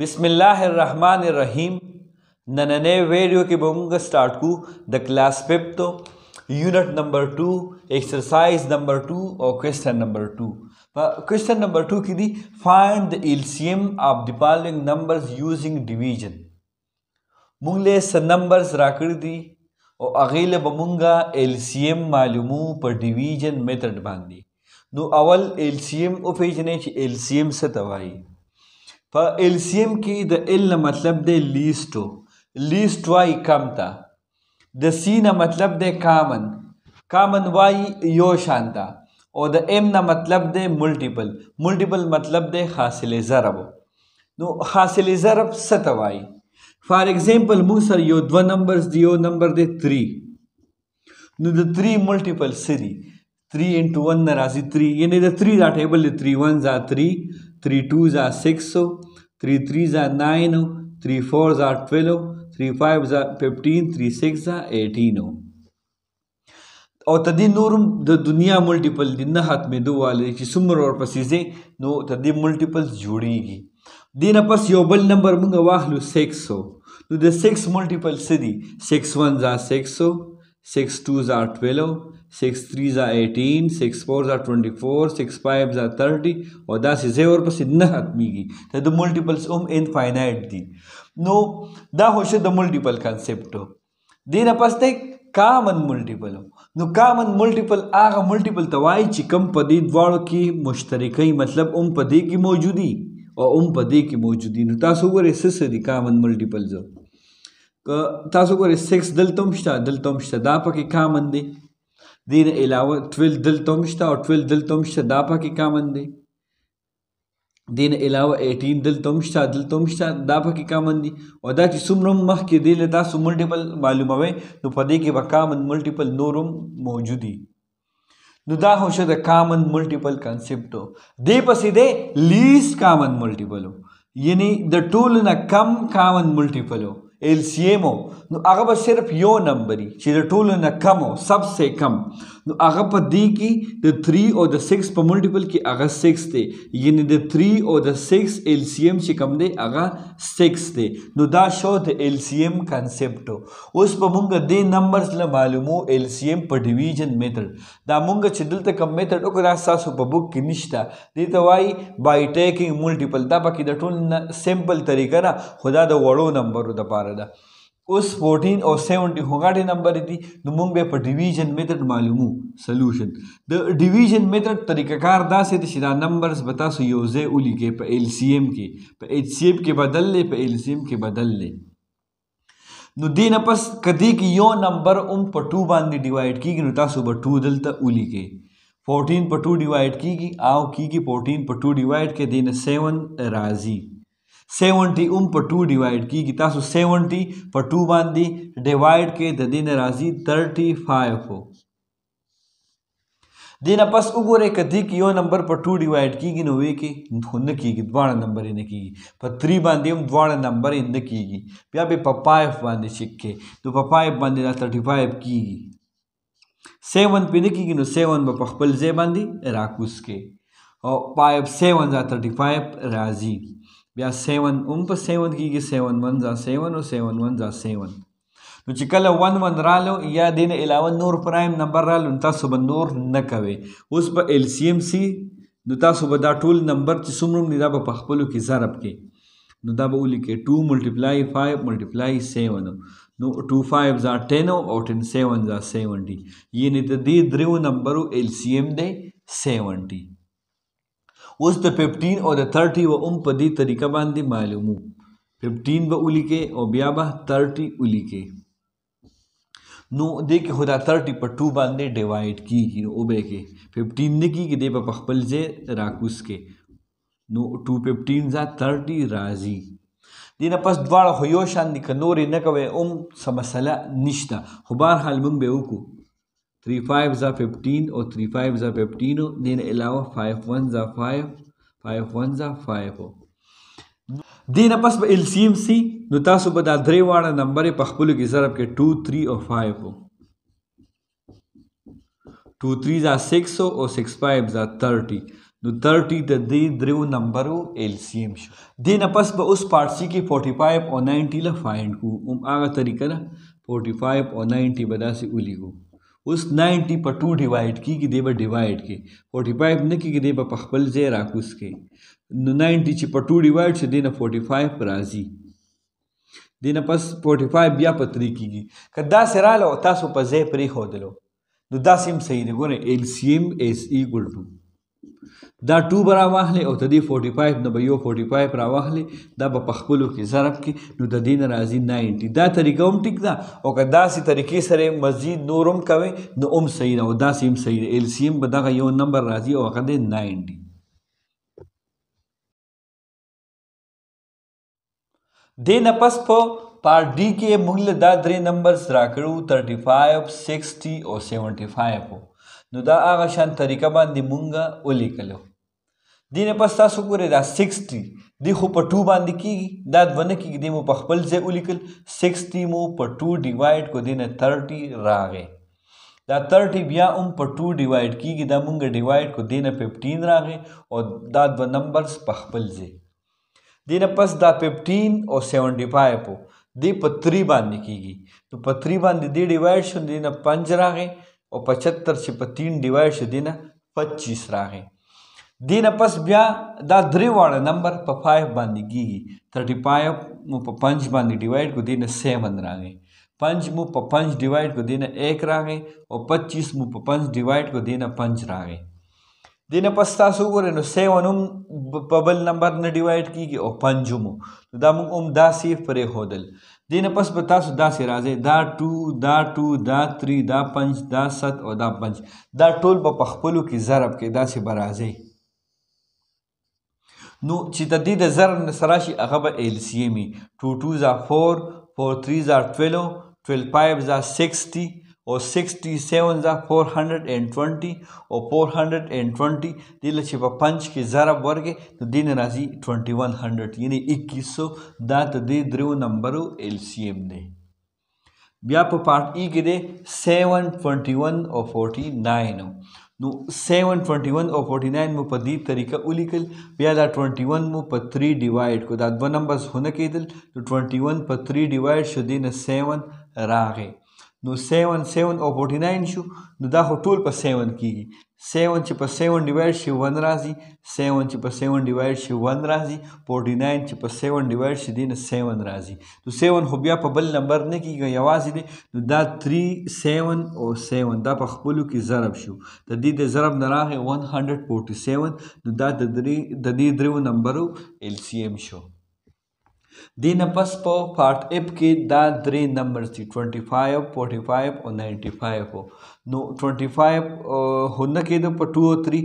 بسم الله الرحمن الرحیم نننې ویډیو کې به موږ سٹارټ کو د کلاس 5 یونټ نمبر 2 ایکسرسایز نمبر 2 او کوېسچن نمبر 2 په کوېسچن نمبر 2 کې دی فایند د السیم اف دی فالوینګ نمبرز یوزینګ ډیویژن موږ له س نمبرز راکړی دي او هغه له به موږ السیم معلومو په ډیویژن میتھډ باندې نو اول السیم او پیژنې چې السیم څه ته وایي په ال سی ام کې د ال نه مطلب دی لیسټو لیسټ وای کم ته د سی نه مطلب دی کامن کامن وای یو شان ته او د ام نه مطلب دی ملټیپل ملټیپل مطلب دی حاصل ضرب نو حاصل ضرب څه ته وایي فار ایگزامپل موږ سره یو دوه نمبرز دی یو نمبر دی 3 نو د 3 ملټیپل سری 3 انټو 1 نه راځي 3 یعنی د 3 دا ټیبل دی 3 1 زا 3 3 2 زا 6 سو three threes are nine oh three fours are twelve oh three fives are fifteen three six are eighteen oh او تدې نورم د دنیا ملټیپل د نه ختمېدو والي چې څومره ورپسې ځي نو تدې ملټیپل جوړیږي دې نه پس یو بل نمبر موږ واخلو سکس نو د سکس ملټیپل څه دي سکس ون زا سکس 6 2s are 12, 6 3s are 18, 6 4s are 24, 6 5s are 30 او داسې زه ورپسې نه ختمیږي ته د ملټیپلز هم انفاینایټ دي نو دا هوشه د ملټیپل کنسپټ دینه پس ته کامن ملټیپل نو کامن ملټیپل هغه ملټیپل ته وایي چې کم په دې دواړو کې مشترکې مطلب هم په دې کې موجودي او هم په دې کې موجودي نو تاسو وګورئ څه څه دي کامن ملټیپل زه که تاسو ګورئ سکس دلته هم شته دلته هم شته دا پکې کامن دی دین علاوه ټویل دلته هم شته او ټویل دلته هم شته دا پکې کامن دی دین علاوه 18 دلته هم شته دلته هم شته دا پکې کامن دي او دا چې څومره مخکې دی له تاسو ملټیپل معلوموي نو په دې کې به کامن ملټیپل نورم موجود دي نو دا هوشه د کامن ملټیپل کنسپټو دې پسې دی لیست کامن ملټیپلو یعنی د ټولو نه کم کامن ملټیپلو السیمو نو هغه به صرف یو نمبري چې د ټولو نه کم سب سے کم نو هغه په دې کې د 3 او د 6 په ملټیپل کې هغه 6 دی یعنی د 3 او د 6 ال سی ام چې کوم دی هغه 6 دی نو دا شو د ال سی ام کانسپټ اوس په مونږ د نمبرز له معلومو ال سی ام په ډیویژن میتھډ دا مونږ چې دلته کوم میتھډ وکړا تاسو په بوک کې نشته دې ته وایي بای ټیکینګ ملټیپل دا پکې د ټول سیمپل طریقه نه خدا د وړو نمبرو د پاره ده اوس 14 او 70 هغه نمبر دي نو موږ به په ډیویژن میتھډ معلومو سولوشن د ډیویژن میتھډ طریقه کار داسې دی چې دا نمبرز به تاسو یو ځای ولیکئ په ایل سی ایم کې په ایچ سی ایم کې بدل لې په ایل سی ایم کې بدل لې نو دې نه پس کدی کې یو نمبر اوم په 2 باندې ډیوایډ کیږي نو تاسو به 2 دلته ولیکئ 14 په 2 ډیوایډ کیږي او کیږي 14 په 2 ډیوایډ کې دینه 7 راځي 70 اوم په 2 ډیوایډ کیږي تاسو 70 په 2 باندې ډیوایډ کې د دې ناراضي 35 دینه پس وګورئ کدی کې یو نمبر په 2 ډیوایډ کیږي نو وی کې خو نه کیږي دواړه نمبر نه کیږي په 3 باندې هم دواړه نمبر نه کیږي بیا به په 5 باندې چک کې نو په 5 باندې 35 کیږي 7 په نه کیږي نو 7 په خپل ځای باندې راکوس کې او 5 7 35 راځي بیا 7 اوم په 7 کېږي 7 1 ځا 7 او 7 1 ځا 7 نو چې کله 1 1 رالو یا دین علاوه نور پرایم نمبر رالو تاسو به نور نه کوي اوس په ال سی ام سی نو تاسو به دا ټول نمبر چې څومره نه دا په خپلو کې ضرب کې نو دا به ولیکې 2 ملټیپلای 5 ملټیپلای 7 نو two five ज़ा ten और ten seven ज़ा seventy यानी तो दी ध्रुव number L C M दे seventy اوس د 15 او د 30 و هم په دې طریقه باندې معلومو 15 به ولیکې او بیا به 30 ولیکې نو دې کې خدا 30 په 2 باندې ډیوایډ کیږي نو وبې کې 15 نه کیږي دې په خپل ځای راکوس کې نو 215 ځا 30 راځي دین پس دواړه خو یو شان دي که نورې نه کوي اوم څه مسله نشته خو بهرحال موږ به وکړو three five ज़ा fifteen और थ्री फाइव ज़ा फिफ्टीन हो दिन अलावा फाइव वन ज़ा फाइव फाइव वन ज़ा फाइव हो دی نه پس به السیم سی نو تاسو به دا درې واړه نمبرې په خپلو کې ضرب کې ټو تھری او فایو وو ټو تھری ځا سکس او سکس فایو ځا تھرټي نو تھرټي د دې درېو نمبرو السیم شو دې نه پس به اوس پارټ سي کې فورټي فایو او ناینټي له فایند کو هم هغه طریقه ده فورټي فایو او ناینټي به داسې ولیږو اوس 90 په 2 ډیوایډ کیږي دی به ډیوایډ کی 45 نه کیږي دی به په خپل ځای راکوس کی نو 90 چې په 2 ډیوایډ شي دی نه 45 راځي دی نه پس 45 بیا په 3 کیږي کدا سره له تاسو په ځای پرې خودلو نو دا سیم صحیح دی ګوره LCM is equal to دا 2 به راواخلې او د دې 45 نه به یو 45 راواخلې دا به په خپلو کې ضرب کې نو د دې نه راځي 90 دا طریقه هم ټیک ده او که داسې طریقې سره مزید نور هم کوئ نو هم صحیح ده او داسې هم صحیح ده السیم به دغه یو نمبر راځي او هغه دی 90 دې نه پس په پارت D کې موږ له دا درې نمبرز راکړو 35 60 او 75 نو دا هغه شان طریقه باندې مونږه ولیکلو دینه پس تاسو ګورئ دا 60 دی خو په 2 باندې کیږي دا ونه کیږي دی مو په خپل ځای ولیکل 60 مو په 2 ډیوایډ کو دینه 30 راغې دا 30 بیا هم په 2 ډیوایډ کیږي دا مونږه ډیوایډ کو دینه 15 راغې او دا دو نمبرز په خپل ځای دینه پس دا 15 او 75 دی په 3 باندې کیږي نو په 3 باندې دی ډیوایډ شون دینه 5 راغې او 75 چې په 3 ډیوایډ شي دینه 25 راغی دینه پس بیا دا درې واړه نمبر په 5 باندې کیږي 35 مو په 5 باندې ډیوایډ کو دینه 7 راغی 5 مو په 5 ډیوایډ کو دینه 1 راغی او 25 مو په 5 ډیوایډ کو دینه 5 راغی دینه پس تاسو وګورئ نو 7 هم په بل نمبر نه ډیوایډ کیږي او 5 مو دا موږ هم دا سیف پرې هودل دین پس به تاسو داسې راځي دا 2 دا 2 دا 3 دا 5 دا 7 او دا 5 دا ټول په خپلو کې ضرب کې داسې به راځي نو چې د دې د ضرب نه سره شي هغه به ال سی ام 2 2 4 4 3 12 12 5 60 or 67 za 420 او 420 دله چې په 5 کې ضرب ورکې نو دین راځي 2100 یعنی 2100 دا ته د درو نمبرو ال سی ام دی بیا په پارت ای کې دی 721 او 49 نو 721 او 49 مو په دې طریقه ولیکل بیا دا 21 مو په 3 ډیوایډ کو دا دوه نمبرز هونه کېدل نو 21 په 3 ډیوایډ شو دینه 7 راغی نو 7 7 او 49 شو نو دا هو ټول په 7 کیږي 7 چې په 7 ډیوایډ شي 1 راځي 7 چې په 7 ډیوایډ شي 1 راځي 49 چې په 7 ډیوایډ شي دینه 7 راځي نو 7 خو بیا په بل نمبر نه کیږي یوازې دی نو دا 3 7 او 7 دا په خپلو کې ضرب شو د دې د ضرب نه راغی 147 نو دا د دې درو نمبرو LCM شو دی نه پس په پارت اف کې دا درې نمبر دي 25 45 او 95 هو نو 25 هونه کېدو په 2 او 3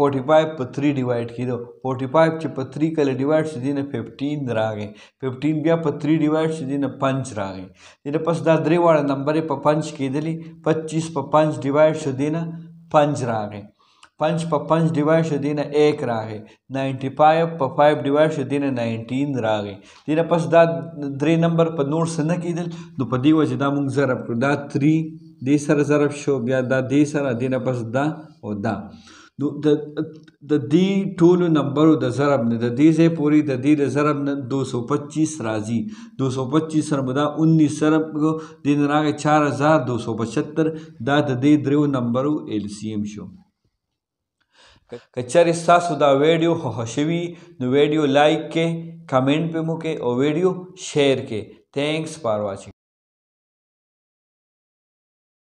45 په 3 ډیوایډ کېدو 45 چې په 3 کله ډیوایډ شې دینه 15 راغې 15 بیا په 3 ډیوایډ شې دینه 5 راغې دینه پس دا درې واړه نمبر په 5 کېدلی 25 په 5 ډیوایډ شې دینه 5 راغې पंच प पंच डिवाइड शो दीन एक रागे नाइन्टी फाइव प फाइव डिवाइड शो दीन नाइन्टीन रागे दीन पस دا درې نمبر په نور څه نه کېدل نو په دې وجه دا موږ ضرب کړو دا تري دې سره ضرب شو بیا دا دې سره دې نه پس دا او دا نو د د دې ټولو نمبرو د ضرب نه د دې ځای پورې د دې د ضرب نه دو سو پچیس راځي دو سو پچیس سره به دا انیس سره دې نه راغی چار هزار دو سو پچهتر دا د دې درېو نمبرو ایلسیم شو که چیرې ستاسو دا ویډیو خوښه شوي نو ویډیو لایک کې کمنټ پې مو کې او ویډیو شیر کې تھینکس فار واچنګ